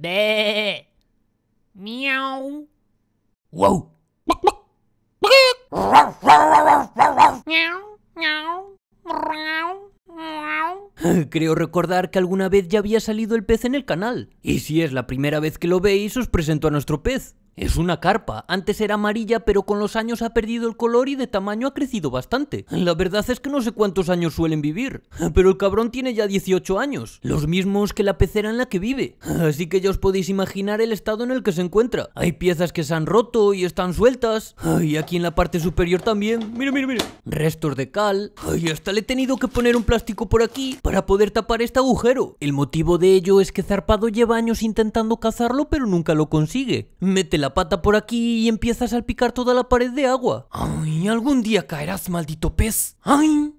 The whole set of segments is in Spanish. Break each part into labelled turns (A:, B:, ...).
A: De. Miau. Wow. Creo recordar que alguna vez ya había salido el pez en el canal. Y si es la primera vez que lo veis, os presento a nuestro pez. Es una carpa, antes era amarilla pero con los años ha perdido el color y de tamaño ha crecido bastante. La verdad es que no sé cuántos años suelen vivir, pero el cabrón tiene ya 18 años, los mismos que la pecera en la que vive. Así que ya os podéis imaginar el estado en el que se encuentra. Hay piezas que se han roto y están sueltas, y aquí en la parte superior también, mira, mira, mira. Restos de cal, y hasta le he tenido que poner un plástico por aquí para poder tapar este agujero. El motivo de ello es que Zarpado lleva años intentando cazarlo pero nunca lo consigue. Mete la pata por aquí y empieza a salpicar toda la pared de agua. ¡Ay, algún día caerás, maldito pez! ¡Ay!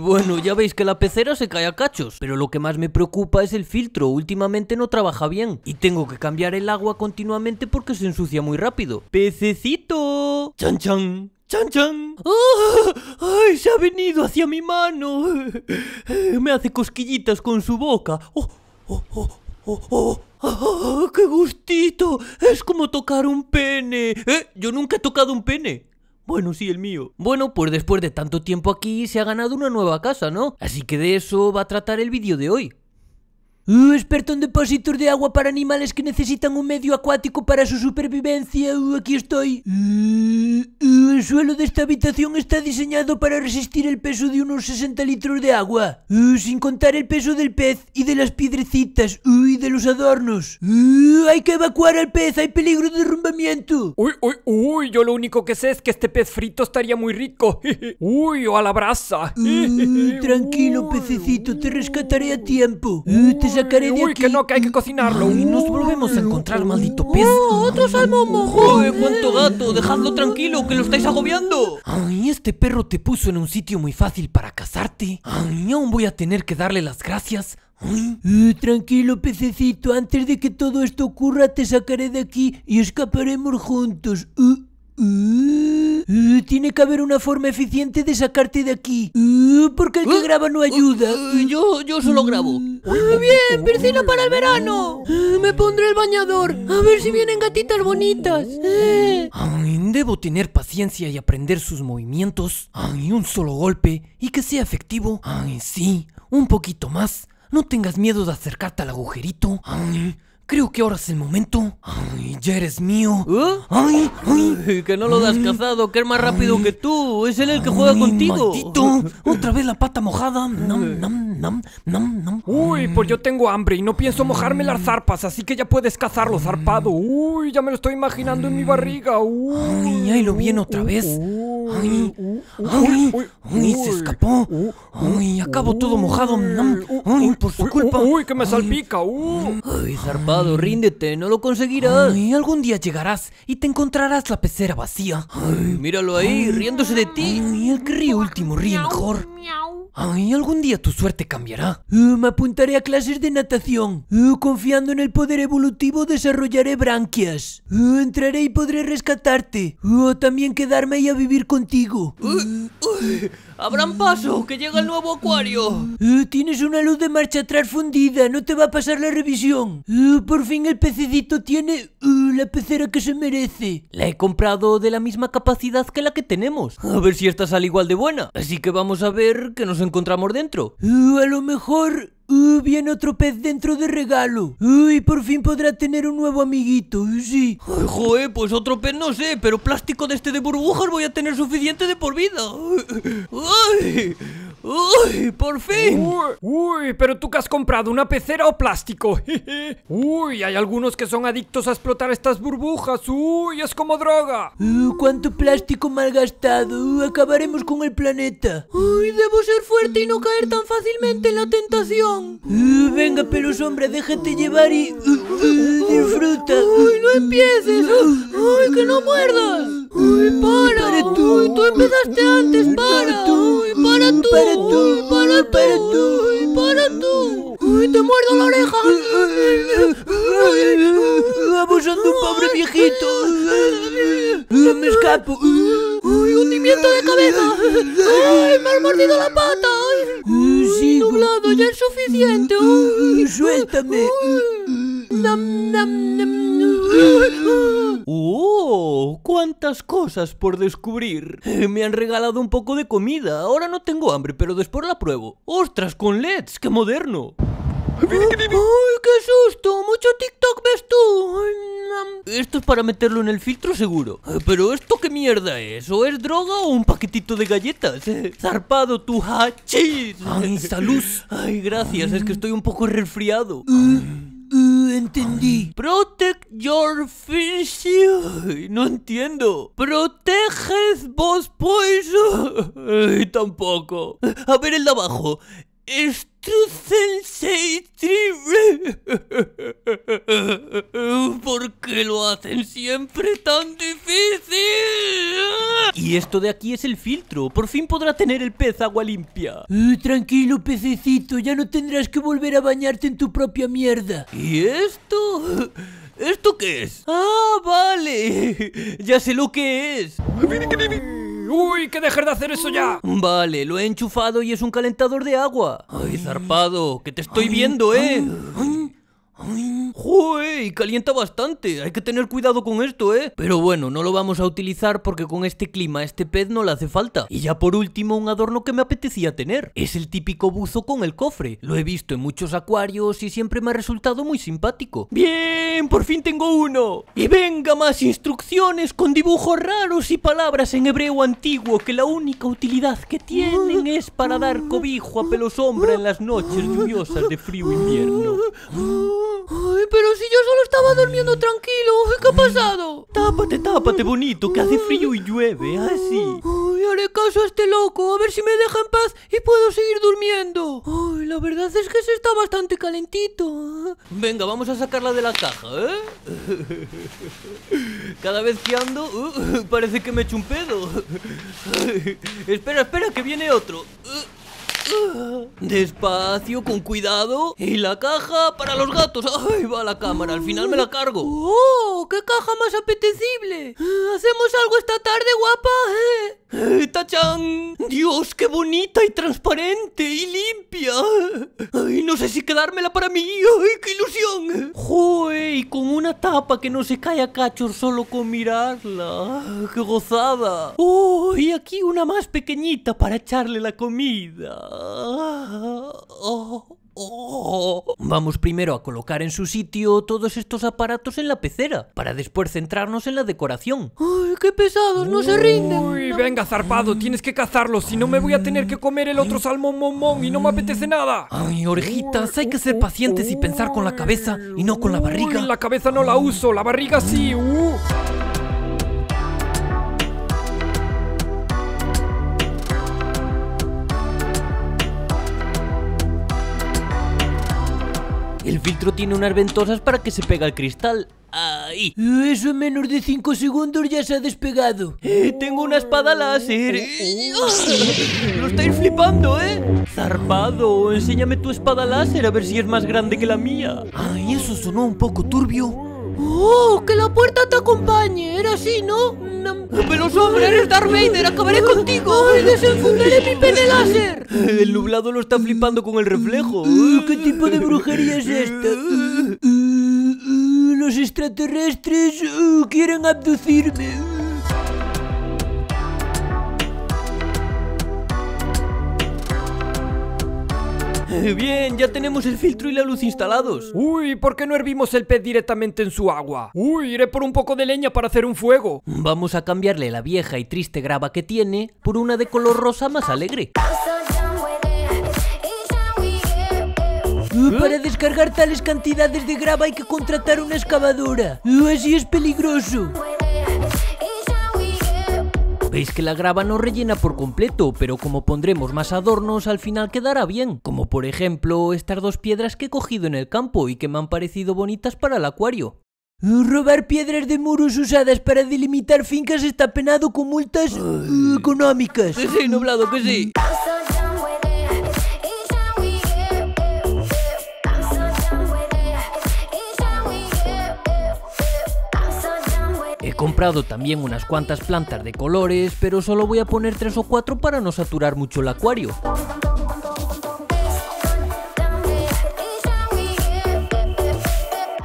A: bueno, ya veis que la pecera se cae a cachos, pero lo que más me preocupa es el filtro, últimamente no trabaja bien y tengo que cambiar el agua continuamente porque se ensucia muy rápido. ¡Pececito! ¡Chan chan! ¡Chan chan! ¡Oh! ay se ha venido hacia mi mano! Me hace cosquillitas con su boca. ¡Oh! ¡Oh! ¡Oh! ¡Oh, oh! oh qué gustito! Es como tocar un pene. ¿Eh? Yo nunca he tocado un pene. Bueno, sí, el mío. Bueno, pues después de tanto tiempo aquí se ha ganado una nueva casa, ¿no? Así que de eso va a tratar el vídeo de hoy. Uh, experto en depósitos de agua para animales que necesitan un medio acuático para su supervivencia. Uh, aquí estoy. Uh, uh, el suelo de esta habitación está diseñado para resistir el peso de unos 60 litros de agua. sin contar el peso del pez y de las piedrecitas y de los adornos. hay que evacuar al pez, hay peligro de derrumbamiento. Uy, uy, uy, yo lo único que sé es que este pez frito estaría muy rico. uy, o a la brasa. tranquilo, pececito, te rescataré a tiempo sacaré que no, que hay que cocinarlo. Y nos volvemos a encontrar, maldito pez. Oh, otro salmón mojón. cuánto gato, dejadlo tranquilo, que lo estáis agobiando. Ay, este perro te puso en un sitio muy fácil para casarte Ay, aún voy a tener que darle las gracias. Eh, tranquilo, pececito, antes de que todo esto ocurra te sacaré de aquí y escaparemos juntos. Eh. Uh, uh, tiene que haber una forma eficiente de sacarte de aquí. Uh, porque el que graba no ayuda. yo, yo solo grabo. bien, piscina para el verano. me pondré el bañador. A ver si vienen gatitas bonitas. Eh. debo tener paciencia y aprender sus movimientos. Ay, un solo golpe y que sea efectivo. sí, un poquito más. No tengas miedo de acercarte al agujerito. Creo que ahora es el momento. Ay, ya eres mío. ¿Eh? Ay, ay. Que no lo das cazado, que es más rápido que tú. Es él el que juega contigo. Maldito. Otra vez la pata mojada. Nom, nom, nom Nom, Uy, pues yo tengo hambre y no pienso mojarme las mm. zarpas, así que ya puedes cazarlo, mm. zarpado. Uy, ya me lo estoy imaginando en mi mm. barriga. Uy. ahí lo viene otra vez. Uy, se escapó. Uy, acabo todo mojado. Ay, por su culpa. Uy, que me salpica. Uy, zarpado. Mm. ríndete, no lo conseguirás. y algún día llegarás y te encontrarás la pecera vacía. míralo ahí, riéndose de ti. el río último ríe mejor. Ay, algún día tu suerte cambiará. Uh, me apuntaré a clases de natación. Uh, confiando en el poder evolutivo desarrollaré branquias. Uh, entraré y podré rescatarte. O también quedarme ahí a vivir contigo. ¡Habrán paso! ¡Que llega el nuevo acuario! tienes una luz de marcha atrás fundida. No te va a pasar la revisión. por fin el pececito tiene la pecera que se merece. La he comprado de la misma capacidad que la que tenemos. A ver si esta sale igual de buena. Así que vamos a ver qué nos encontramos dentro. Uh, a lo mejor Uh, viene otro pez dentro de regalo. Uh, y por fin podrá tener un nuevo amiguito. Uh, sí. Ay, pues otro pez no sé, pero plástico de este de burbujas voy a tener suficiente de por vida. Ay. ¡Uy! ¡Por fin! Uy, pero tú que has comprado una pecera o plástico. uy, hay algunos que son adictos a explotar estas burbujas. Uy, es como droga. Uy, uh, ¡Cuánto plástico malgastado! Uh, acabaremos con el planeta. Uy, debo ser fuerte y no caer tan fácilmente en la tentación. Uh, venga, pelo sombra, déjate llevar y disfruta. Uy, no empieces. Uy, que no muerdas. ¡Uy, para! para tú. Uy, tú empezaste antes! ¡Para! ¡Uy, para tú! ¡Para tú! Uy, para, tú. para tú! ¡Uy, para tú! ¡Uy, te muerdo la oreja! Eh, eh, eh, ¡Abusando un pobre viejito! ¡Me escapo! ¡Uy, hundimiento de cabeza! ¡Ay, me has mordido la pata! ¡Uy, sí, doblado, ya es suficiente! ¡Suéltame! ¡Nam, nam, nam! ¡Oh! ¡Cuántas cosas por descubrir! Eh, me han regalado un poco de comida. Ahora no tengo hambre, pero después la pruebo. ¡Ostras, con LEDs! ¡Qué moderno! ¡Ay, qué susto! ¡Mucho TikTok ves tú! Esto es para meterlo en el filtro seguro. Eh, pero ¿esto qué mierda es? ¿O es droga o un paquetito de galletas? Eh, ¡Zarpado tu hachís! ¡Ay, salud! ¡Ay, gracias! Es que estoy un poco resfriado. Mm entendí. Protect your fish. No entiendo. Proteges vos pues. Tampoco. A ver el de abajo. Sensei ¿Por qué lo hacen siempre tan difícil? Y esto de aquí es el filtro. Por fin podrá tener el pez agua limpia. tranquilo, pececito. Ya no tendrás que volver a bañarte en tu propia mierda. ¿Y esto? ¿Esto qué es? ¡Ah, vale! ya sé lo que es uy, que dejes de hacer eso ya. Vale, lo he enchufado y es un calentador de agua. Ay, zarpado, que te estoy viendo, ¿eh? Ay, Calienta bastante. Hay que tener cuidado con esto, ¿eh? Pero bueno, no lo vamos a utilizar porque con este clima este pez no le hace falta. Y ya por último, un adorno que me apetecía tener. Es el típico buzo con el cofre. Lo he visto en muchos acuarios y siempre me ha resultado muy simpático. ¡Bien! ¡Por fin tengo uno! ¡Y venga más instrucciones con dibujos raros y palabras en hebreo antiguo que la única utilidad que tienen es para dar cobijo a pelo sombra en las noches lluviosas de frío invierno! Ay, pero si yo solo estaba durmiendo tranquilo. ¿Qué ha pasado? Tápate, tápate, bonito, que hace frío y llueve. Así. Ay, haré caso a este loco. A ver si me deja en paz y puedo seguir durmiendo. Ay, la verdad es que se está bastante calentito. Venga, vamos a sacarla de la caja, ¿eh? Cada vez que ando, uh, parece que me echo un pedo. espera, espera, que viene otro. Despacio, con cuidado. Y la caja para los gatos. Ay, va la cámara, al final me la cargo. ¡Oh! ¡Qué caja más apetecible! ¿Hacemos algo esta tarde, guapa? ¿Eh? ¡Tachán! ¡Dios, qué bonita y transparente y limpia! ¡Ay, no sé si quedármela para mí! ¡Ay, qué ilusión! ¡Joder! y con una tapa que no se cae a cachor solo con mirarla. Ah, ¡Qué gozada! ¡Oh! Y aquí una más pequeñita para echarle la comida. Ah, oh. Oh. Vamos primero a colocar en su sitio todos estos aparatos en la pecera, para después centrarnos en la decoración. ¡Ay, qué pesado, ¡No se rinden! Uy, venga, zarpado, tienes que cazarlo, si no me voy a tener que comer el otro salmón momón y no me apetece nada. Ay, orejitas, hay que ser pacientes y pensar con la cabeza y no con la barriga. la cabeza no la uso, la barriga sí. Uh. filtro tiene unas ventosas para que se pega al cristal. Ahí. Eso en menos de 5 segundos ya se ha despegado. Eh, tengo una espada láser. Eh, lo estáis flipando, ¿eh? Zarpado, enséñame tu espada láser a ver si es más grande que la mía. Ay, eso sonó un poco turbio. ¡Oh! ¡Que la puerta te acompañe! Era así, ¿no? pero sobre, eres Darth Vader, acabaré contigo. Desenfundaré mi pene láser. El nublado lo está flipando con el reflejo. Uh, ¿Qué tipo de brujería es esta? Uh, uh, los extraterrestres quieren abducirme. Bien, ya tenemos el filtro y la luz instalados Uy, ¿por qué no hervimos el pez directamente en su agua? Uy, iré por un poco de leña para hacer un fuego Vamos a cambiarle la vieja y triste grava que tiene por una de color rosa más alegre Para descargar tales cantidades de grava hay que contratar una excavadora Así es peligroso veis que la grava no rellena por completo, pero como pondremos más adornos al final quedará bien, como por ejemplo estas dos piedras que he cogido en el campo y que me han parecido bonitas para el acuario. Eh, robar piedras de muros usadas para delimitar fincas está penado con multas eh, económicas. sí, nublado, que sí. He comprado también unas cuantas plantas de colores, pero solo voy a poner tres o cuatro para no saturar mucho el acuario.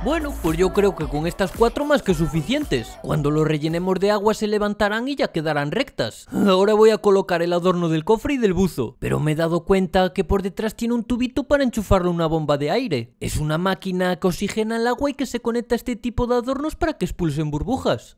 A: Bueno, pues yo creo que con estas cuatro más que suficientes. Cuando lo rellenemos de agua se levantarán y ya quedarán rectas. Ahora voy a colocar el adorno del cofre y del buzo, pero me he dado cuenta que por detrás tiene un tubito para enchufarle una bomba de aire. Es una máquina que oxigena el agua y que se conecta a este tipo de adornos para que expulsen burbujas.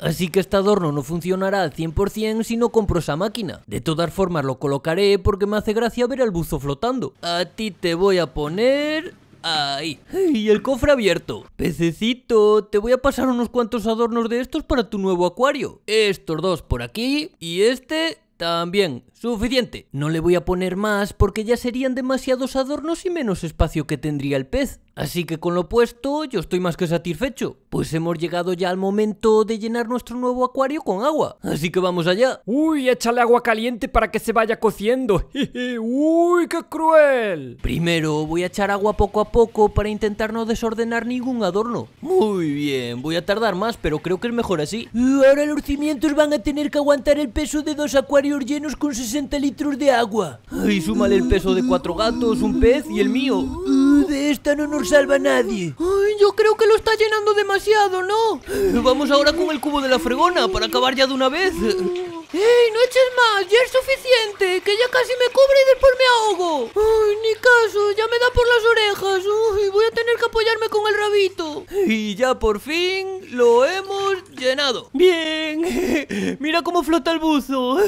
A: Así que este adorno no funcionará al 100% si no compro esa máquina. De todas formas lo colocaré porque me hace gracia ver al buzo flotando. A ti te voy a poner... Ahí. ¡Y el cofre abierto! Pececito, te voy a pasar unos cuantos adornos de estos para tu nuevo acuario. Estos dos por aquí y este también. Suficiente. No le voy a poner más porque ya serían demasiados adornos y menos espacio que tendría el pez. Así que con lo puesto yo estoy más que satisfecho, pues hemos llegado ya al momento de llenar nuestro nuevo acuario con agua. Así que vamos allá. Uy, échale agua caliente para que se vaya cociendo. Uy, qué cruel. Primero voy a echar agua poco a poco para intentar no desordenar ningún adorno. Muy bien, voy a tardar más, pero creo que es mejor así. Ahora los cimientos van a tener que aguantar el peso de dos acuarios llenos con 60 60 litros de agua. Y súmale el peso de cuatro gatos, un pez y el mío. Uh, de esta no nos salva nadie. Ay, yo creo que lo está llenando demasiado, ¿no? Eh, vamos ahora con el cubo de la fregona para acabar ya de una vez. ¡Ey, no eches más! ¡Ya es suficiente! ¡Que ya casi me cubre y después me ahogo! ¡Ay, ni caso! ¡Ya me da por las orejas! ¡Uy, con el rabito. Y ya por fin lo hemos llenado. Bien, mira cómo flota el buzo.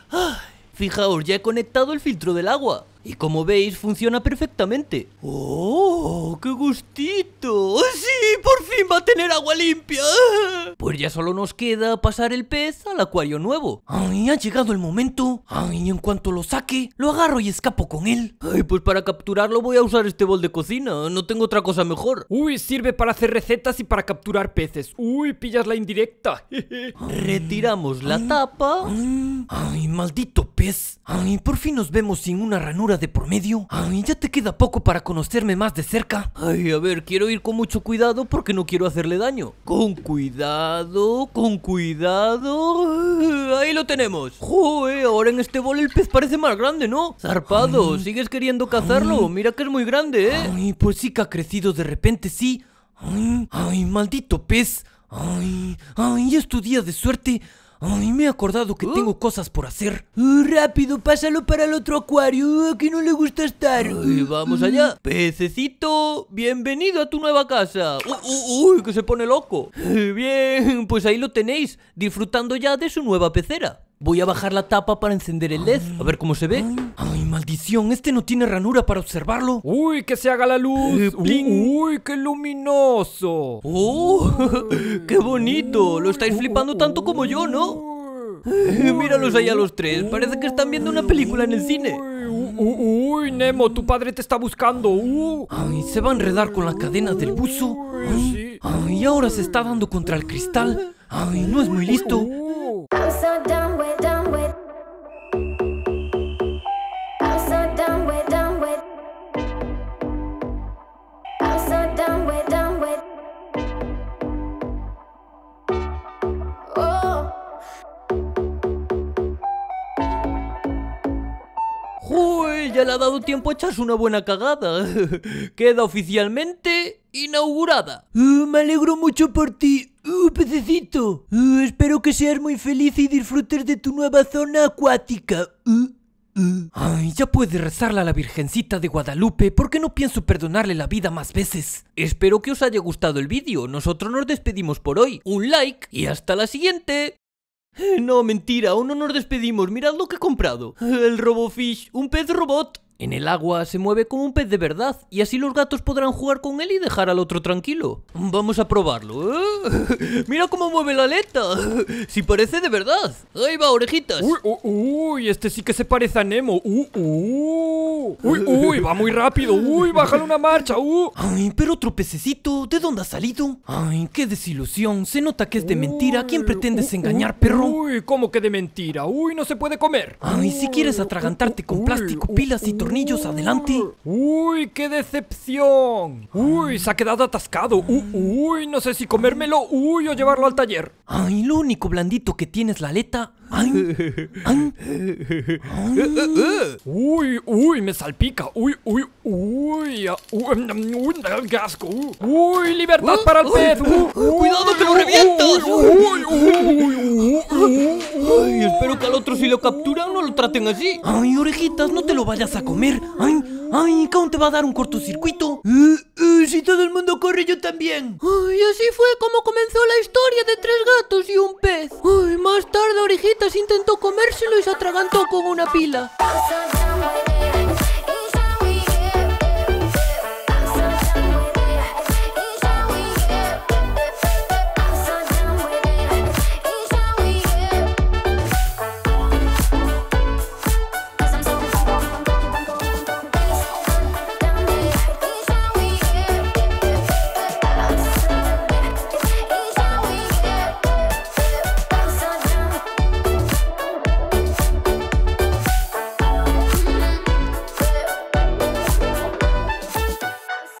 A: Fijaos, ya he conectado el filtro del agua. Y como veis, funciona perfectamente. ¡Oh, qué gustito! ¡Sí, por fin va a tener agua limpia! Pues ya solo nos queda pasar el pez al acuario nuevo. ¡Ay, ha llegado el momento! Y en cuanto lo saque, lo agarro y escapo con él! ¡Ay, pues para capturarlo voy a usar este bol de cocina! No tengo otra cosa mejor. ¡Uy, sirve para hacer recetas y para capturar peces! ¡Uy, pillas la indirecta! Retiramos la tapa. ¡Ay, maldito pez! ¡Ay, por fin nos vemos sin una ranura de por medio? Ay, ya te queda poco para conocerme más de cerca. Ay, a ver, quiero ir con mucho cuidado porque no quiero hacerle daño. Con cuidado, con cuidado. Ahí lo tenemos. Joder, ahora en este bol el pez parece más grande, ¿no? Zarpado, ¿sigues queriendo cazarlo? Mira que es muy grande, ¿eh? Ay, pues sí que ha crecido de repente, sí. Ay, ay, maldito pez. Ay, ay, es tu día de suerte me he acordado que ¿Eh? tengo cosas por hacer. rápido, pásalo para el otro acuario. Aquí no le gusta estar. vamos allá. Pececito, bienvenido a tu nueva casa. uy, que se pone loco. Eh, bien, pues ahí lo tenéis, disfrutando ya de su nueva pecera. Voy a bajar la tapa para encender el LED. A ver cómo se ve. Ay, maldición. Este no tiene ranura para observarlo. Uy, que se haga la luz. Eh, uh, uh. uy, qué luminoso. Oh, qué bonito. Lo estáis flipando tanto como yo, ¿no? Míralos ahí a los tres. Parece que están viendo una película en el cine. Uy, Nemo, tu padre te está buscando. Ay, se va a enredar con la cadena del buzo. Y ay, ahora se está dando contra el cristal. Ay, no es muy listo ya le ha dado tiempo a echarse una buena cagada. Queda oficialmente inaugurada. Eh, me alegro mucho por ti. ¡Uy, pececito! Uh, espero que seas muy feliz y disfrutes de tu nueva zona acuática. Uh, uh. Ay, ya puedes rezarle a la Virgencita de Guadalupe porque no pienso perdonarle la vida más veces. Espero que os haya gustado el vídeo. Nosotros nos despedimos por hoy. Un like y hasta la siguiente. Eh, no, mentira, aún no nos despedimos. Mirad lo que he comprado. El Robofish, un pez robot. En el agua se mueve como un pez de verdad y así los gatos podrán jugar con él y dejar al otro tranquilo. Vamos a probarlo. ¿eh? Mira cómo mueve la aleta. Si parece de verdad. Ahí va, orejitas. Uy, uy, uy este sí que se parece a Nemo. Uy, uh, uh. uy, uy, va muy rápido. Uy, bájale una marcha. Uh. Ay, pero otro pececito, ¿de dónde ha salido? Ay, qué desilusión. Se nota que es de mentira. quién pretendes engañar, perro? Uy, ¿cómo que de mentira? Uy, no se puede comer. Ay, si quieres atragantarte con plástico, pilas y todo tornillos adelante. ¡Uy, qué decepción! ¡Uy, se ha quedado atascado! ¡Uy, no sé si comérmelo! ¡Uy, o llevarlo al taller! ¡Ay, lo único blandito que tiene es la aleta! Ay, Uy, uy, me salpica. Uy, uy, uy. Ah, uy, mm, mm, asco. Uy, libertad para el pez. Cuidado que lo revientas. Uy, espero que al otro si lo capturan no lo traten así. Ay, orejitas, no te lo vayas a comer. Ay, ¡Ay, cómo te va a dar un cortocircuito! Eh, eh, si todo el mundo corre, yo también. Ay, así fue como comenzó la historia de tres gatos y un pez. Ay, más tarde Orejitas intentó comérselo y se atragantó con una pila.